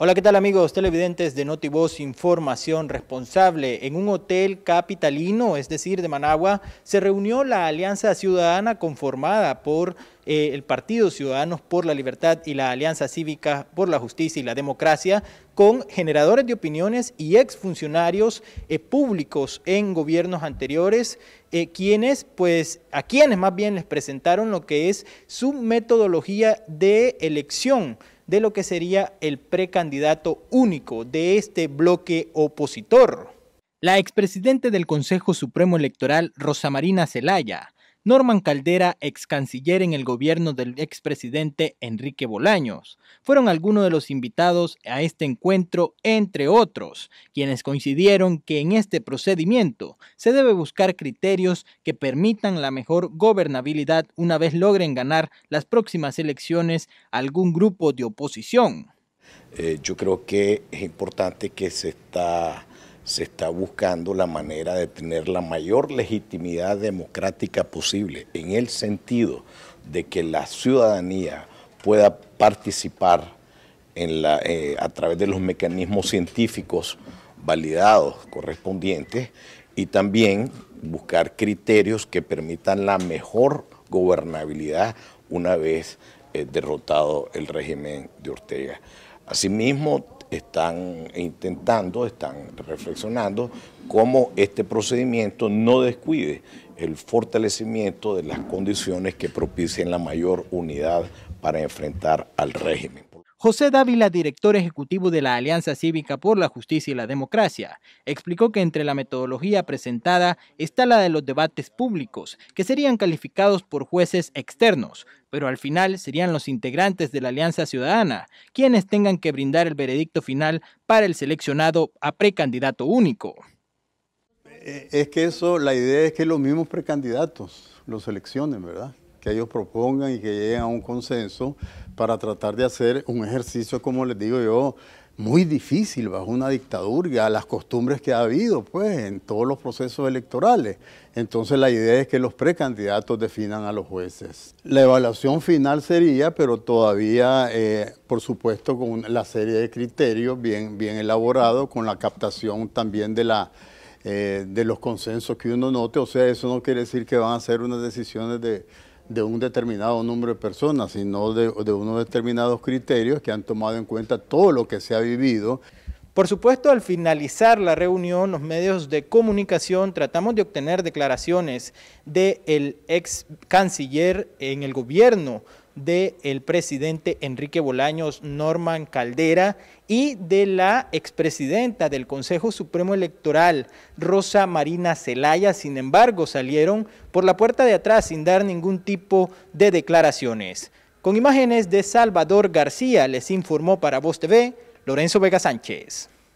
Hola, ¿qué tal amigos televidentes de NotiVoz Información Responsable? En un hotel capitalino, es decir, de Managua, se reunió la Alianza Ciudadana conformada por eh, el Partido Ciudadanos por la Libertad y la Alianza Cívica por la Justicia y la Democracia con generadores de opiniones y exfuncionarios eh, públicos en gobiernos anteriores, eh, quienes, pues, a quienes más bien les presentaron lo que es su metodología de elección de lo que sería el precandidato único de este bloque opositor. La expresidente del Consejo Supremo Electoral, Rosa Marina Zelaya, Norman Caldera, ex canciller en el gobierno del expresidente Enrique Bolaños. Fueron algunos de los invitados a este encuentro, entre otros, quienes coincidieron que en este procedimiento se debe buscar criterios que permitan la mejor gobernabilidad una vez logren ganar las próximas elecciones algún grupo de oposición. Eh, yo creo que es importante que se está se está buscando la manera de tener la mayor legitimidad democrática posible, en el sentido de que la ciudadanía pueda participar eh, a través de los mecanismos científicos validados correspondientes y también buscar criterios que permitan la mejor gobernabilidad una vez eh, derrotado el régimen de Ortega. Asimismo, están intentando, están reflexionando cómo este procedimiento no descuide el fortalecimiento de las condiciones que propicien la mayor unidad para enfrentar al régimen. José Dávila, director ejecutivo de la Alianza Cívica por la Justicia y la Democracia, explicó que entre la metodología presentada está la de los debates públicos, que serían calificados por jueces externos, pero al final serían los integrantes de la Alianza Ciudadana quienes tengan que brindar el veredicto final para el seleccionado a precandidato único. Eh, es que eso, la idea es que los mismos precandidatos los seleccionen, ¿verdad? que ellos propongan y que lleguen a un consenso para tratar de hacer un ejercicio, como les digo yo, muy difícil bajo una dictadura, las costumbres que ha habido pues en todos los procesos electorales. Entonces la idea es que los precandidatos definan a los jueces. La evaluación final sería, pero todavía, eh, por supuesto, con la serie de criterios bien, bien elaborados, con la captación también de la, eh, de los consensos que uno note, o sea, eso no quiere decir que van a ser unas decisiones de, de un determinado número de personas, sino de, de unos determinados criterios que han tomado en cuenta todo lo que se ha vivido. Por supuesto, al finalizar la reunión, los medios de comunicación tratamos de obtener declaraciones del ex canciller en el gobierno del presidente Enrique Bolaños, Norman Caldera, y de la expresidenta del Consejo Supremo Electoral, Rosa Marina Zelaya. Sin embargo, salieron por la puerta de atrás sin dar ningún tipo de declaraciones. Con imágenes de Salvador García, les informó para Voz TV Lorenzo Vega Sánchez.